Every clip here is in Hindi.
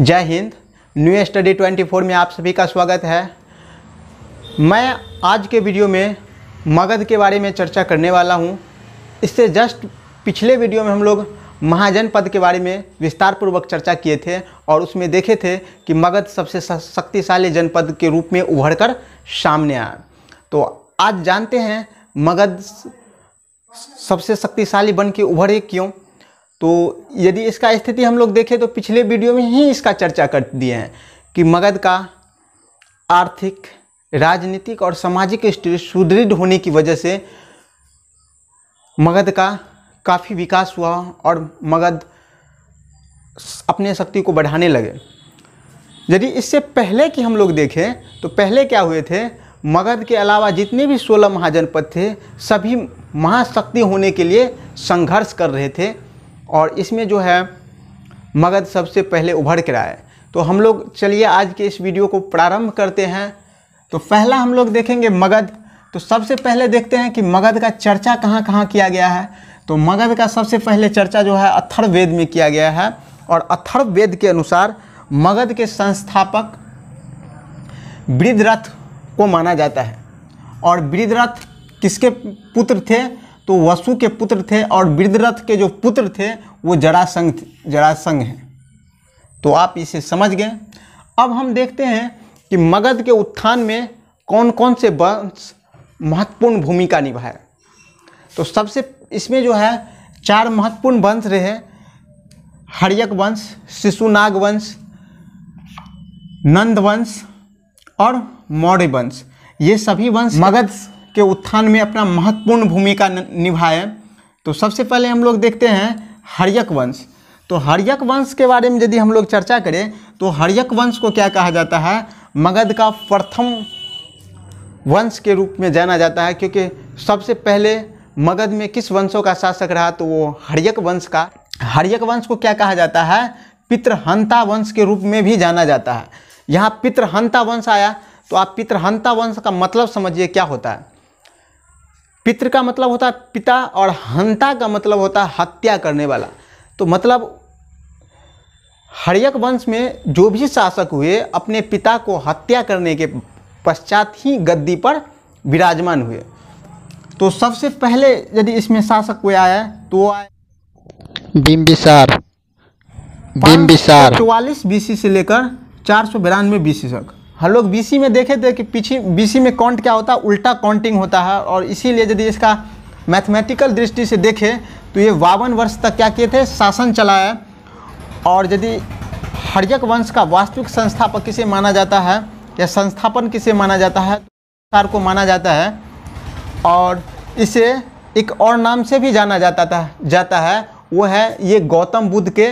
जय हिंद न्यू स्टडी 24 में आप सभी का स्वागत है मैं आज के वीडियो में मगध के बारे में चर्चा करने वाला हूं। इससे जस्ट पिछले वीडियो में हम लोग महाजन पद के बारे में विस्तार पूर्वक चर्चा किए थे और उसमें देखे थे कि मगध सबसे शक्तिशाली जनपद के रूप में उभर कर सामने आया तो आज जानते हैं मगध सबसे शक्तिशाली बन के उभरे क्यों तो यदि इसका स्थिति हम लोग देखें तो पिछले वीडियो में ही इसका चर्चा कर दिए हैं कि मगध का आर्थिक राजनीतिक और सामाजिक स्थिति सुदृढ़ होने की वजह से मगध का काफ़ी विकास हुआ और मगध अपने शक्ति को बढ़ाने लगे यदि इससे पहले कि हम लोग देखें तो पहले क्या हुए थे मगध के अलावा जितने भी सोलह महाजनपद थे सभी महाशक्ति होने के लिए संघर्ष कर रहे थे और इसमें जो है मगध सबसे पहले उभर कर आए तो हम लोग चलिए आज के इस वीडियो को प्रारंभ करते हैं तो पहला हम लोग देखेंगे मगध तो सबसे पहले देखते हैं कि मगध का चर्चा कहाँ कहाँ किया गया है तो मगध का सबसे पहले चर्चा जो है अथर्ववेद में किया गया है और अथर्ववेद के अनुसार मगध के संस्थापक वृद्धरथ को माना जाता है और वृद्धरथ किसके पुत्र थे तो वसु के पुत्र थे और वृद्धरथ के जो पुत्र थे वो जरासंघ जरासंघ हैं तो आप इसे समझ गए अब हम देखते हैं कि मगध के उत्थान में कौन कौन से वंश महत्वपूर्ण भूमिका निभाए तो सबसे इसमें जो है चार महत्वपूर्ण वंश रहे हरियक वंश शिशुनाग वंश नंद वंश और मौर्य वंश ये सभी वंश मगध के उत्थान में अपना महत्वपूर्ण भूमिका निभाए तो सबसे पहले हम लोग देखते हैं हरियक वंश तो हरियक वंश के बारे में यदि हम लोग चर्चा करें तो हरियक वंश को क्या कहा जाता है मगध का प्रथम वंश के रूप में जाना जाता है क्योंकि सबसे पहले मगध में किस वंशों का शासक रहा तो वो हरियक वंश का हरियक वंश को क्या कहा जाता है पितृहंता वंश के रूप में भी जाना जाता है यहाँ पितृहंता वंश आया तो आप पितृहंता वंश का मतलब समझिए क्या होता है पितृ का मतलब होता है पिता और हंता का मतलब होता है हत्या करने वाला तो मतलब हरियक वंश में जो भी शासक हुए अपने पिता को हत्या करने के पश्चात ही गद्दी पर विराजमान हुए तो सबसे पहले यदि इसमें शासक कोई आया तो वो आए बिम्बिसार बिम्बिसार चौवालीस बीसी से लेकर चार सौ बिरानवे बीसी तक हम लोग बीसी में देखे थे कि पीछे बीसी में काउंट क्या होता है उल्टा काउंटिंग होता है और इसीलिए यदि इसका मैथमेटिकल दृष्टि से देखें तो ये बावन वर्ष तक क्या किए थे शासन चलाया और यदि हरियक वंश का वास्तविक संस्थापक किसे माना जाता है या संस्थापन किसे माना जाता है सार को माना जाता है और इसे एक और नाम से भी जाना जाता था जाता है वो है ये गौतम बुद्ध के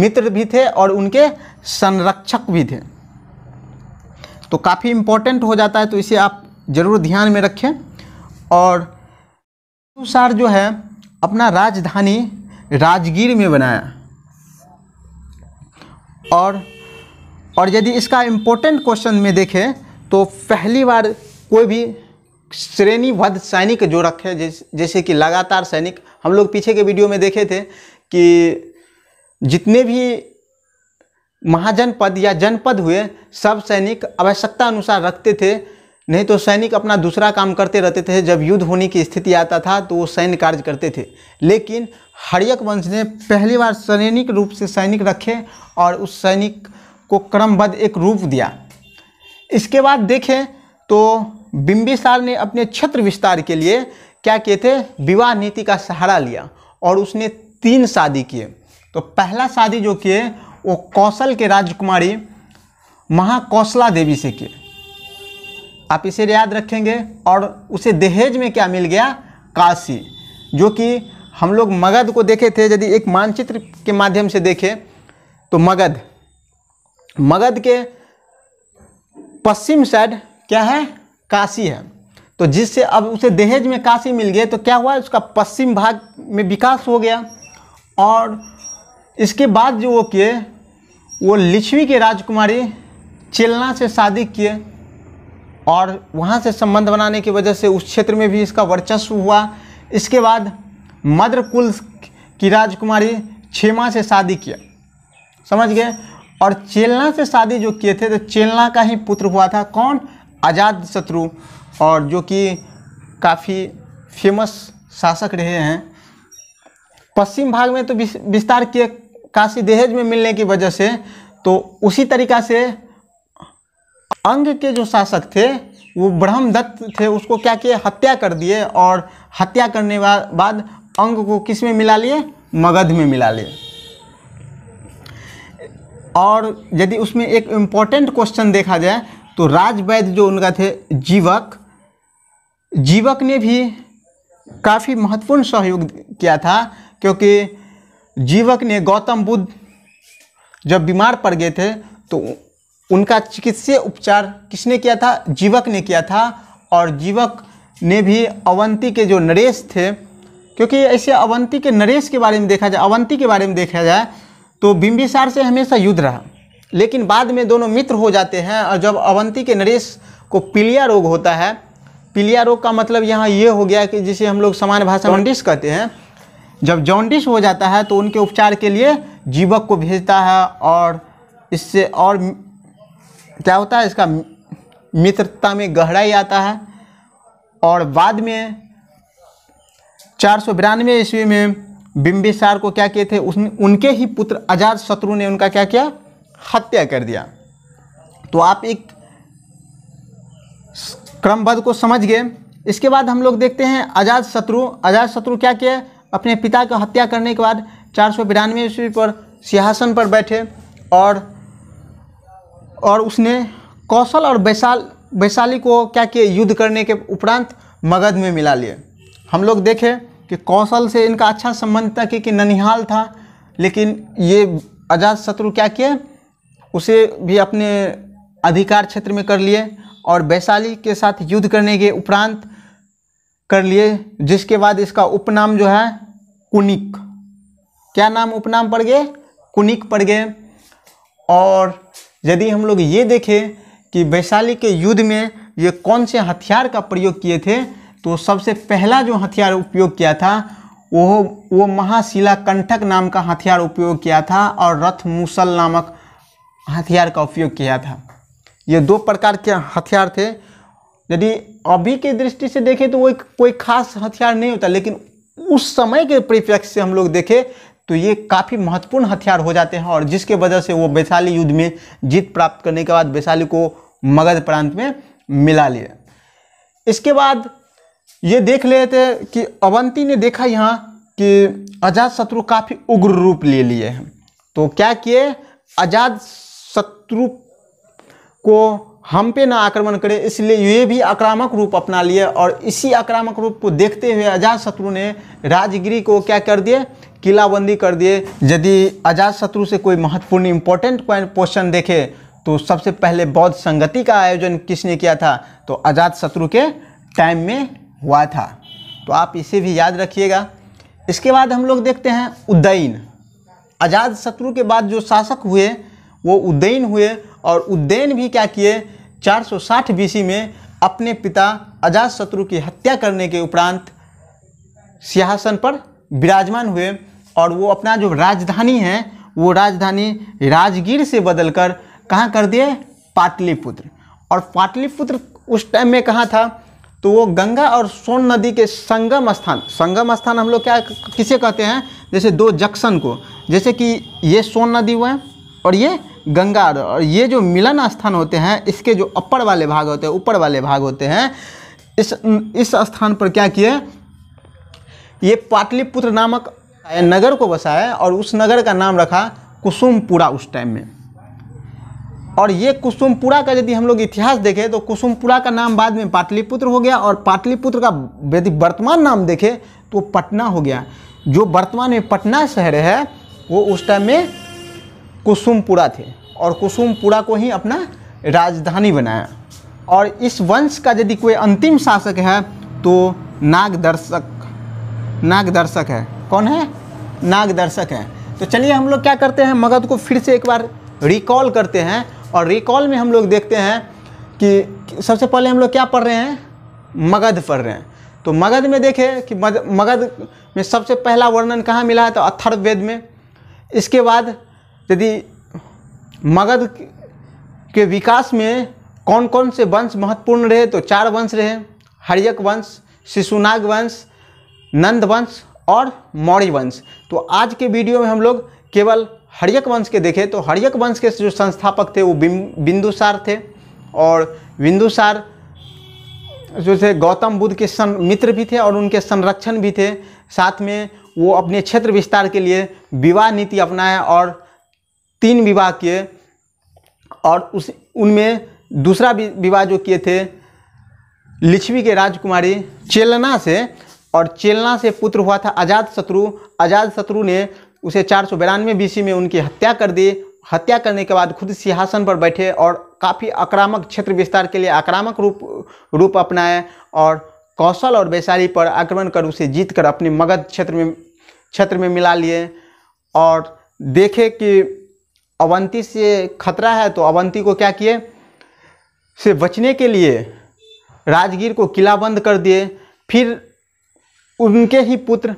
मित्र भी थे और उनके संरक्षक भी थे तो काफ़ी इम्पोर्टेंट हो जाता है तो इसे आप ज़रूर ध्यान में रखें और अनुसार जो है अपना राजधानी राजगीर में बनाया और और यदि इसका इम्पोर्टेंट क्वेश्चन में देखें तो पहली बार कोई भी श्रेणीबद्ध सैनिक जो रखे जैसे जैसे कि लगातार सैनिक हम लोग पीछे के वीडियो में देखे थे कि जितने भी महाजनपद या जनपद हुए सब सैनिक आवश्यकता अनुसार रखते थे नहीं तो सैनिक अपना दूसरा काम करते रहते थे जब युद्ध होने की स्थिति आता था तो वो सैन्य कार्य करते थे लेकिन हरियक वंश ने पहली बार सैनिक रूप से सैनिक रखे और उस सैनिक को क्रमबद्ध एक रूप दिया इसके बाद देखें तो बिम्बिसार ने अपने क्षेत्र विस्तार के लिए क्या किए थे विवाह नीति का सहारा लिया और उसने तीन शादी किए तो पहला शादी जो किए वो कौशल के राजकुमारी महाकौशला देवी से किए आप इसे याद रखेंगे और उसे दहेज में क्या मिल गया काशी जो कि हम लोग मगध को देखे थे यदि एक मानचित्र के माध्यम से देखें तो मगध मगध के पश्चिम साइड क्या है काशी है तो जिससे अब उसे दहेज में काशी मिल गए तो क्या हुआ उसका पश्चिम भाग में विकास हो गया और इसके बाद जो वो किए वो लिच्छवी के राजकुमारी चेलना से शादी किए और वहाँ से संबंध बनाने की वजह से उस क्षेत्र में भी इसका वर्चस्व हुआ इसके बाद मद्र कुल की राजकुमारी छेमा से शादी किया समझ गए और चेलना से शादी जो किए थे तो चेलना का ही पुत्र हुआ था कौन आज़ाद शत्रु और जो कि काफ़ी फेमस शासक रहे हैं पश्चिम भाग में तो विस्तार किए काशी दहेज में मिलने की वजह से तो उसी तरीका से अंग के जो शासक थे वो ब्रह्मदत्त थे उसको क्या किए हत्या कर दिए और हत्या करने बाद अंग को किस में मिला लिए मगध में मिला लिए और यदि उसमें एक इम्पॉर्टेंट क्वेश्चन देखा जाए तो राजवैद्य जो उनका थे जीवक जीवक ने भी काफ़ी महत्वपूर्ण सहयोग किया था क्योंकि जीवक ने गौतम बुद्ध जब बीमार पड़ गए थे तो उनका चिकित्सीय उपचार किसने किया था जीवक ने किया था और जीवक ने भी अवंती के जो नरेश थे क्योंकि ऐसे अवंती के नरेश के बारे में देखा जाए अवंती के बारे में देखा जाए तो बिम्बिसार से हमेशा युद्ध रहा लेकिन बाद में दोनों मित्र हो जाते हैं और जब अवंती के नरेश को पीलिया रोग होता है पीलिया रोग का मतलब यहाँ ये यह हो गया कि जिसे हम लोग सामान्य भाषा मंडिस तो कहते हैं जब जॉन्डिस हो जाता है तो उनके उपचार के लिए जीवक को भेजता है और इससे और क्या होता है इसका मित्रता में गहराई आता है और बाद में चार सौ बिरानवे ईस्वी में बिम्बिसार को क्या किए थे उस उनके ही पुत्र अजात शत्रु ने उनका क्या किया हत्या कर दिया तो आप एक क्रमबद्ध को समझ गए इसके बाद हम लोग देखते हैं अजात शत्रु अजात शत्रु क्या किया अपने पिता का हत्या करने के बाद चार सौ बिरानवे ईस्वी पर सिंहासन पर बैठे और और उसने कौशल और वैशाल वैशाली को क्या किए युद्ध करने के उपरांत मगध में मिला लिए हम लोग देखें कि कौशल से इनका अच्छा संबंध था क्योंकि ननिहाल था लेकिन ये अजात शत्रु क्या किए उसे भी अपने अधिकार क्षेत्र में कर लिए और वैशाली के साथ युद्ध करने के उपरांत कर लिए जिसके बाद इसका उपनाम जो है कुनिक क्या नाम उपनाम पड़ गए कुनिक पड़ गए और यदि हम लोग ये देखें कि वैशाली के युद्ध में ये कौन से हथियार का प्रयोग किए थे तो सबसे पहला जो हथियार उपयोग किया था वो वो महाशिला कंठक नाम का हथियार उपयोग किया था और रथ मूसल नामक हथियार का उपयोग किया था ये दो प्रकार के हथियार थे यदि अभी के दृष्टि से देखें तो वो कोई खास हथियार नहीं होता लेकिन उस समय के परिप्रेक्ष्य से हम लोग देखें तो ये काफ़ी महत्वपूर्ण हथियार हो जाते हैं और जिसके वजह से वो वैशाली युद्ध में जीत प्राप्त करने के बाद वैशाली को मगध प्रांत में मिला लिया इसके बाद ये देख लेते थे कि अवंती ने देखा यहाँ कि अजात शत्रु काफ़ी उग्र रूप ले लिए हैं तो क्या किए अजात शत्रु को हम पे ना आक्रमण करे इसलिए ये भी आक्रामक रूप अपना लिए और इसी आक्रामक रूप को देखते हुए अजात शत्रु ने राजगिरी को क्या कर दिए किलाबंदी कर दिए यदि अजात शत्रु से कोई महत्वपूर्ण इंपॉर्टेंट क्वेश्चन देखे तो सबसे पहले बौद्ध संगति का आयोजन किसने किया था तो अजात शत्रु के टाइम में हुआ था तो आप इसे भी याद रखिएगा इसके बाद हम लोग देखते हैं उद्दयन अजात शत्रु के बाद जो शासक हुए वो उद्दयन हुए और उद्दयन भी क्या किए 460 बीसी में अपने पिता अजातशत्रु की हत्या करने के उपरांत सिंहासन पर विराजमान हुए और वो अपना जो राजधानी है वो राजधानी राजगीर से बदलकर कहाँ कर दिए पाटलिपुत्र और पाटलिपुत्र उस टाइम में कहाँ था तो वो गंगा और सोन नदी के संगम स्थान संगम स्थान हम लोग क्या किसे कहते हैं जैसे दो जक्शन को जैसे कि ये सोन नदी हुआ और ये गंगा और ये जो मिलन स्थान होते हैं इसके जो अपर वाले भाग होते हैं ऊपर वाले भाग होते हैं इस इस स्थान पर क्या किए ये पाटलिपुत्र नामक नगर को बसाया और उस नगर का नाम रखा कुसुमपुरा उस टाइम में और ये कुसुमपुरा का यदि हम लोग इतिहास देखें तो कुसुमपुरा का नाम बाद में पाटलिपुत्र हो गया और पाटलिपुत्र का यदि वर्तमान नाम देखें तो पटना हो गया जो वर्तमान में पटना शहर है वो उस टाइम में कुसुमपुरा थे और कुसुमपुरा को ही अपना राजधानी बनाया और इस वंश का यदि कोई अंतिम शासक है तो नागदर्शक नागदर्शक है कौन है नागदर्शक है तो चलिए हम लोग क्या करते हैं मगध को फिर से एक बार रिकॉल करते हैं और रिकॉल में हम लोग देखते हैं कि सबसे पहले हम लोग क्या पढ़ रहे हैं मगध पढ़ रहे हैं तो मगध में देखें कि मगध में सबसे पहला वर्णन कहाँ मिला है तो अथर्ववेद में इसके बाद यदि मगध के विकास में कौन कौन से वंश महत्वपूर्ण रहे तो चार वंश रहे हरियक वंश शिशुनाग वंश नंद वंश और मौर्य वंश तो आज के वीडियो में हम लोग केवल हरियक वंश के देखें तो हरियक वंश के जो संस्थापक थे वो बिंदुसार थे और बिंदुसार जो थे गौतम बुद्ध के सन मित्र भी थे और उनके संरक्षण भी थे साथ में वो अपने क्षेत्र विस्तार के लिए विवाह नीति अपनाया और तीन विवाह किए और उस उनमें दूसरा विवाह जो किए थे लिच्छवी के राजकुमारी चेलना से और चेलना से पुत्र हुआ था आजाद शत्रु आजाद शत्रु ने उसे चार सौ बिरानवे बीसी में उनकी हत्या कर दी हत्या करने के बाद खुद सिंहासन पर बैठे और काफ़ी आक्रामक क्षेत्र विस्तार के लिए आक्रामक रूप रूप अपनाए और कौशल और वैशाली पर आक्रमण कर उसे जीत कर अपने मगध क्षेत्र में क्षेत्र में मिला लिए और देखे कि अवंती से खतरा है तो अवंती को क्या किए से बचने के लिए राजगीर को किला बंद कर दिए फिर उनके ही पुत्र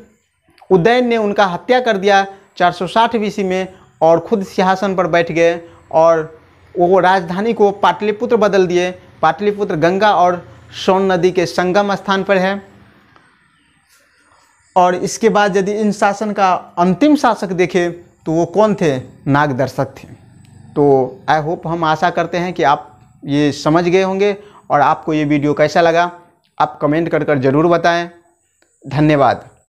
उदयन ने उनका हत्या कर दिया 460 बीसी में और खुद सिंहासन पर बैठ गए और वो राजधानी को पाटलिपुत्र बदल दिए पाटलिपुत्र गंगा और सोन नदी के संगम स्थान पर है और इसके बाद यदि इन शासन का अंतिम शासक देखें तो वो कौन थे नाग दर्शक थे तो आई होप हम आशा करते हैं कि आप ये समझ गए होंगे और आपको ये वीडियो कैसा लगा आप कमेंट कर कर ज़रूर बताएं धन्यवाद